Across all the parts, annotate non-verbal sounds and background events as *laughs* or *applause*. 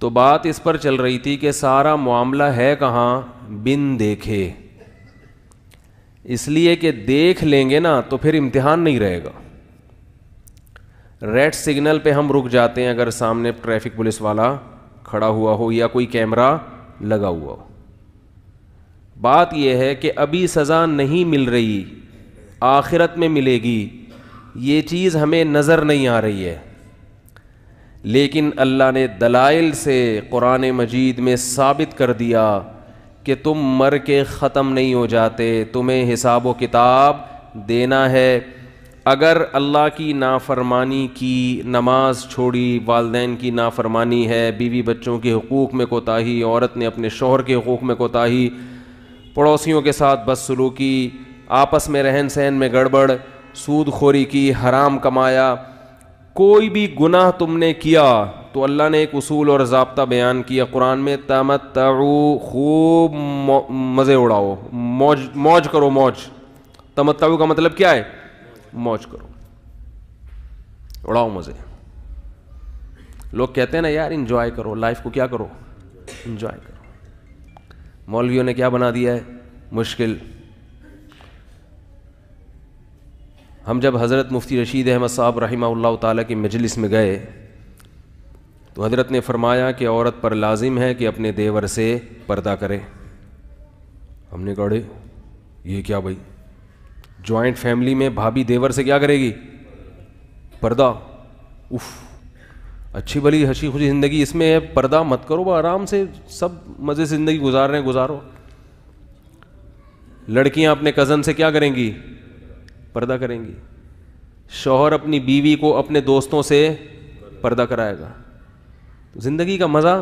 तो बात इस पर चल रही थी कि सारा मामला है कहाँ बिन देखे इसलिए कि देख लेंगे ना तो फिर इम्तिहान नहीं रहेगा रेड सिग्नल पे हम रुक जाते हैं अगर सामने ट्रैफिक पुलिस वाला खड़ा हुआ हो या कोई कैमरा लगा हुआ हो बात यह है कि अभी सज़ा नहीं मिल रही आखिरत में मिलेगी ये चीज़ हमें नज़र नहीं आ रही है लेकिन अल्लाह ने दलाइल से क़ुरान मजीद में साबित कर दिया कि तुम मर के ख़त्म नहीं हो जाते तुम्हें हिसाब व किताब देना है अगर अल्लाह की नाफरमानी की नमाज छोड़ी वालदेन की नाफरमानी है बीवी बच्चों के हकूक़ में कोताही औरत ने अपने शोहर के हकूक़ में कोताही पड़ोसियों के साथ बदसलूकी आपस में रहन सहन में गड़बड़ सूद खोरी की हराम कमाया कोई भी गुनाह तुमने किया तो अल्लाह ने एक उसूल और जबता बयान किया कुरान में तमत खूब मज़े उड़ाओ मौज मौज करो मौज तमत का मतलब क्या है मौज करो उड़ाओ मज़े लोग कहते हैं ना यार इंजॉय करो लाइफ को क्या करो इंजॉय करो मौलवियों ने क्या बना दिया है मुश्किल हम जब हज़रत मुफ्ती रशीद अहमद साहब रही ताली की मजलिस में गए तो हज़रत ने फरमाया कि औरत पर लाजिम है कि अपने देवर से पर्दा करे हमने कहा ये क्या भाई जॉइंट फैमिली में भाभी देवर से क्या करेगी पर्दा उफ अच्छी भली हंसी खुशी ज़िंदगी इसमें है पर्दा मत करो वह आराम से सब मज़े से ज़िंदगी गुजार रहे हैं गुजारो लड़कियाँ अपने कज़न से क्या करेंगी पर्दा करेंगी शोहर अपनी बीवी को अपने दोस्तों से पर्दा कराएगा तो ज़िंदगी का मज़ा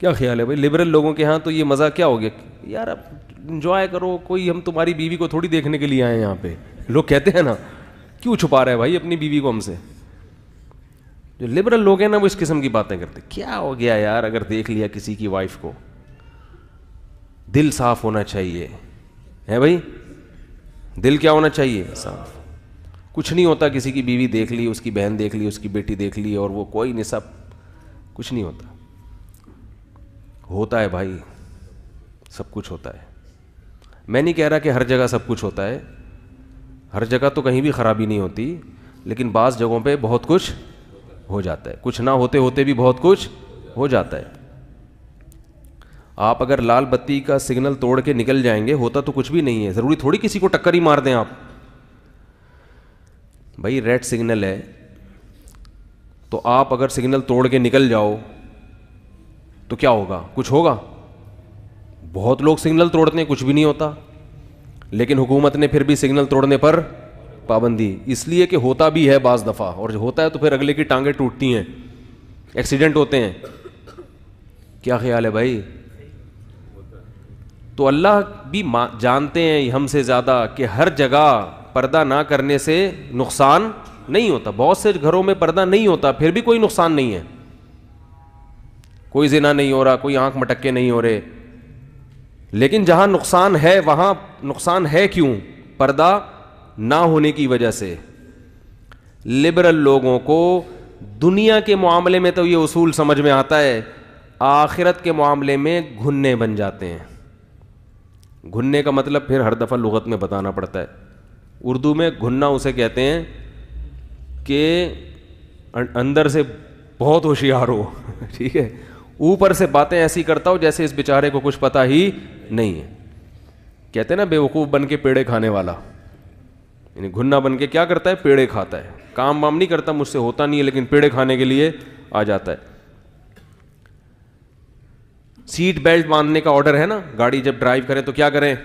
क्या ख्याल है भाई लिबरल लोगों के यहाँ तो ये मज़ा क्या हो गया यार अब इंजॉय करो कोई हम तुम्हारी बीवी को थोड़ी देखने के लिए आए हैं यहाँ पे लोग कहते हैं ना क्यों छुपा रहे है भाई अपनी बीवी को हमसे जो लिबरल लोग हैं ना वो इस किस्म की बातें करते क्या हो गया यार अगर देख लिया किसी की वाइफ को दिल साफ होना चाहिए है भाई दिल क्या होना चाहिए साफ कुछ नहीं होता किसी की बीवी देख ली उसकी बहन देख ली उसकी बेटी देख ली और वो कोई नहीं सब कुछ नहीं होता होता है भाई सब कुछ होता है मैं नहीं कह रहा कि हर जगह सब कुछ होता है हर जगह तो कहीं भी ख़राबी नहीं होती लेकिन बाज़ जगहों पे बहुत कुछ हो जाता है कुछ ना होते होते भी बहुत कुछ हो जाता है आप अगर लाल बत्ती का सिग्नल तोड़ के निकल जाएंगे होता तो कुछ भी नहीं है ज़रूरी थोड़ी किसी को टक्कर ही मार दें आप भाई रेड सिग्नल है तो आप अगर सिग्नल तोड़ के निकल जाओ तो क्या होगा कुछ होगा बहुत लोग सिग्नल तोड़ते हैं कुछ भी नहीं होता लेकिन हुकूमत ने फिर भी सिग्नल तोड़ने पर पाबंदी इसलिए कि होता भी है बाज़ दफ़ा और जो होता है तो फिर अगले की टांगें टूटती हैं एक्सीडेंट होते हैं क्या ख्याल है भाई तो अल्लाह भी जानते हैं हमसे ज़्यादा कि हर जगह पर्दा ना करने से नुकसान नहीं होता बहुत से घरों में पर्दा नहीं होता फिर भी कोई नुकसान नहीं है कोई जिना नहीं हो रहा कोई आंख मटक्के नहीं हो रहे लेकिन जहां नुकसान है वहां नुकसान है क्यों पर्दा ना होने की वजह से लिबरल लोगों को दुनिया के मामले में तो ये उसूल समझ में आता है आखिरत के मामले में घुन्ने बन जाते हैं घुनने का मतलब फिर हर दफ़ा लुगत में बताना पड़ता है उर्दू में घुनना उसे कहते हैं कि अं-, अंदर से बहुत होशियार हो *laughs* ठीक है ऊपर से बातें ऐसी करता हो जैसे इस बेचारे को कुछ पता ही नहीं है कहते हैं ना बेवकूफ़ बन के पेड़े खाने वाला यानी घुन्ना बन के क्या करता है पेड़े खाता है काम वाम नहीं करता मुझसे होता नहीं है लेकिन पेड़े खाने के लिए आ जाता है सीट बेल्ट बांधने का ऑर्डर है ना गाड़ी जब ड्राइव करें तो क्या करें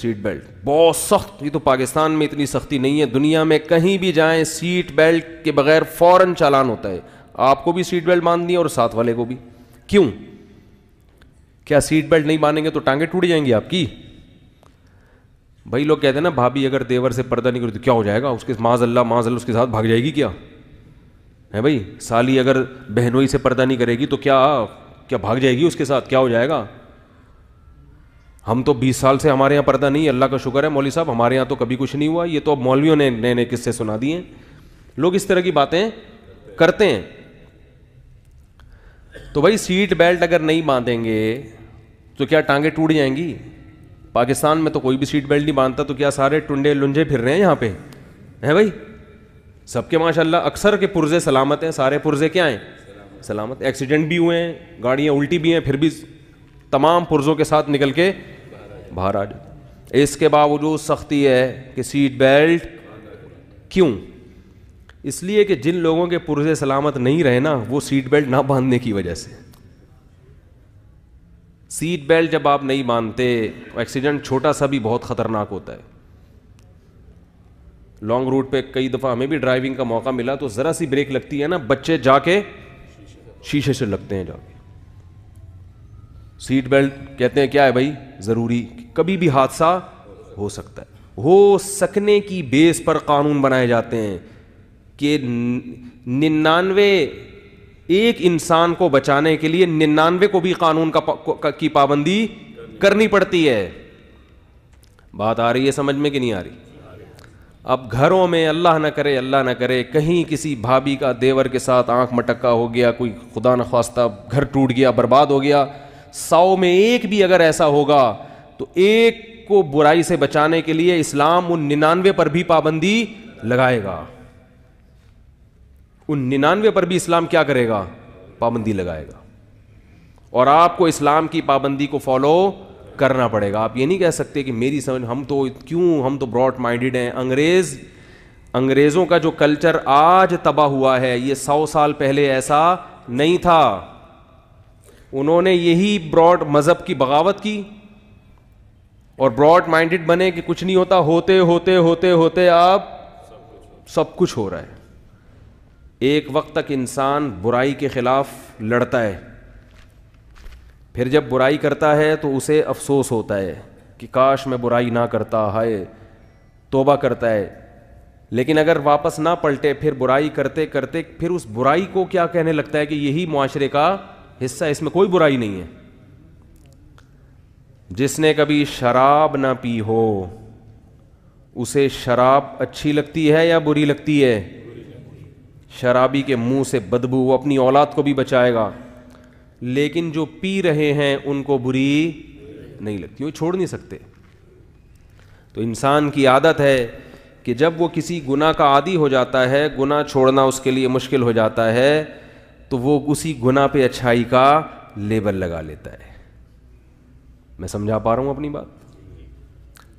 सीट बेल्ट बहुत सख्त ये तो पाकिस्तान में इतनी सख्ती नहीं है दुनिया में कहीं भी जाए सीट बेल्ट के बगैर फौरन चालान होता है आपको भी सीट बेल्ट बांधनी है और साथ वाले को भी क्यों क्या सीट बेल्ट नहीं बांधेंगे तो टांगे टूट जाएंगी आपकी भाई लोग कहते हैं ना भाभी अगर देवर से पर्दा नहीं करो तो क्या हो जाएगा उसके माज अल्लाह माज अल्लाह उसके साथ भाग जाएगी क्या है भाई साली अगर बहनोई से पर्दा नहीं करेगी तो क्या क्या भाग जाएगी उसके साथ क्या हो जाएगा हम तो 20 साल से हमारे यहाँ पर्दा नहीं अल्लाह का शुक्र है मौली साहब हमारे यहाँ तो कभी कुछ नहीं हुआ ये तो अब मौलवियों ने नए नए किस्से सुना दिए लोग इस तरह की बातें करते हैं तो भाई सीट बेल्ट अगर नहीं बांधेंगे तो क्या टांगे टूट जाएंगी पाकिस्तान में तो कोई भी सीट बेल्ट नहीं बांधता तो क्या सारे टुंडे लुंजे फिर रहे हैं यहाँ पे हैं भाई सबके माशाल्लाह अक्सर के पुर्जे सलामत हैं सारे पुर्जे क्या हैं सलामत एक्सीडेंट भी हुए हैं गाड़ियाँ उल्टी भी हैं फिर भी तमाम पुरजों के साथ निकल के बाहर आ जाए इसके बावजूद सख्ती है कि सीट बेल्ट क्यों इसलिए कि जिन लोगों के पुरजे सलामत नहीं रहे ना वो सीट बेल्ट ना बांधने की वजह से सीट बेल्ट जब आप नहीं बांधते एक्सीडेंट तो छोटा सा भी बहुत ख़तरनाक होता है लॉन्ग रूट पे कई दफ़ा हमें भी ड्राइविंग का मौका मिला तो ज़रा सी ब्रेक लगती है ना बच्चे जाके शीशे से लगते हैं जाके सीट बेल्ट कहते हैं क्या है भाई ज़रूरी कभी भी हादसा हो सकता है हो सकने की बेस पर कानून बनाए जाते हैं कि निन्यानवे एक इंसान को बचाने के लिए निन्यानवे को भी कानून का, का की पाबंदी करनी पड़ती है बात आ रही है समझ में कि नहीं आ रही अब घरों में अल्लाह ना करे अल्लाह ना करे कहीं किसी भाभी का देवर के साथ आंख मटक्का हो गया कोई खुदा न खास्ता घर टूट गया बर्बाद हो गया सौ में एक भी अगर ऐसा होगा तो एक को बुराई से बचाने के लिए इस्लाम उन निन्यानवे पर भी पाबंदी लगाएगा उन निन्यानवे पर भी इस्लाम क्या करेगा पाबंदी लगाएगा और आपको इस्लाम की पाबंदी को फॉलो करना पड़ेगा आप ये नहीं कह सकते कि मेरी समझ हम तो क्यों हम तो ब्रॉड माइंडेड हैं अंग्रेज अंग्रेजों का जो कल्चर आज तबाह हुआ है ये सौ साल पहले ऐसा नहीं था उन्होंने यही ब्रॉड मजहब की बगावत की और ब्रॉड माइंडेड बने कि कुछ नहीं होता होते होते होते होते आप सब कुछ हो रहा है एक वक्त तक इंसान बुराई के खिलाफ लड़ता है फिर जब बुराई करता है तो उसे अफसोस होता है कि काश मैं बुराई ना करता हाय तोबा करता है लेकिन अगर वापस ना पलटे फिर बुराई करते करते फिर उस बुराई को क्या कहने लगता है कि यही मुआशरे का हिस्सा इसमें कोई बुराई नहीं है जिसने कभी शराब ना पी हो उसे शराब अच्छी लगती है या बुरी लगती है शराबी के मुंह से बदबू वो अपनी औलाद को भी बचाएगा लेकिन जो पी रहे हैं उनको बुरी नहीं लगती वो छोड़ नहीं सकते तो इंसान की आदत है कि जब वो किसी गुना का आदि हो जाता है गुना छोड़ना उसके लिए मुश्किल हो जाता है तो वो उसी गुना पे अच्छाई का लेबल लगा लेता है मैं समझा पा रहा हूं अपनी बात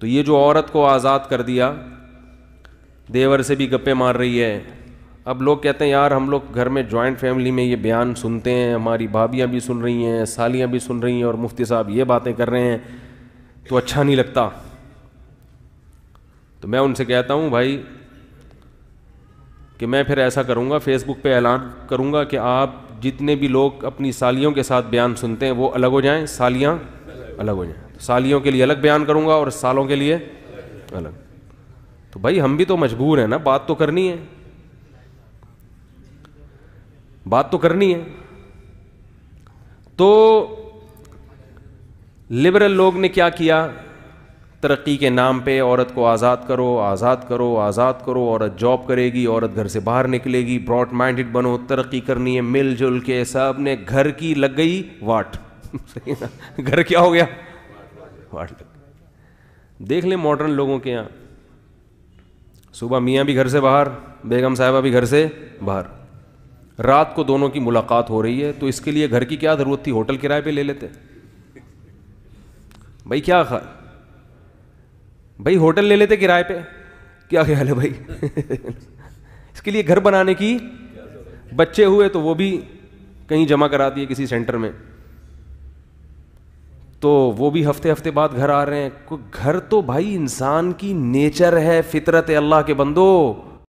तो ये जो औरत को आज़ाद कर दिया देवर से भी गप्पे मार रही है अब लोग कहते हैं यार हम लोग घर में जॉइंट फैमिली में ये बयान सुनते हैं हमारी भाभियाँ भी सुन रही हैं सालियाँ भी सुन रही हैं और मुफ्ती साहब ये बातें कर रहे हैं तो अच्छा नहीं लगता तो मैं उनसे कहता हूँ भाई कि मैं फिर ऐसा करूँगा फेसबुक पे ऐलान करूँगा कि आप जितने भी लोग अपनी सालियों के साथ बयान सुनते हैं वो अलग हो जाएं सालियाँ अलग हो जाएं तो सालियों के लिए अलग बयान करूँगा और सालों के लिए अलग तो भाई हम भी तो मजबूर हैं ना बात तो करनी है बात तो करनी है तो लिबरल लोग ने क्या किया तरक्की के नाम पे औरत को आज़ाद करो आज़ाद करो आज़ाद करो औरत जॉब करेगी औरत घर से बाहर निकलेगी ब्रॉड माइंडेड बनो तरक्की करनी है मिलजुल के सब ने घर की लग गई वाट *laughs* घर क्या हो गया वाट देख ले मॉडर्न लोगों के यहाँ सुबह मियाँ भी घर से बाहर बेगम साहिबा भी घर से बाहर रात को दोनों की मुलाकात हो रही है तो इसके लिए घर की क्या ज़रूरत थी होटल किराए पे ले लेते भाई क्या खा भाई होटल ले लेते किराए पे क्या ख्याल है भाई *laughs* इसके लिए घर बनाने की बच्चे हुए तो वो भी कहीं जमा करा दिए किसी सेंटर में तो वो भी हफ्ते हफ्ते बाद घर आ रहे हैं घर तो भाई इंसान की नेचर है फितरत है अल्लाह के बंदो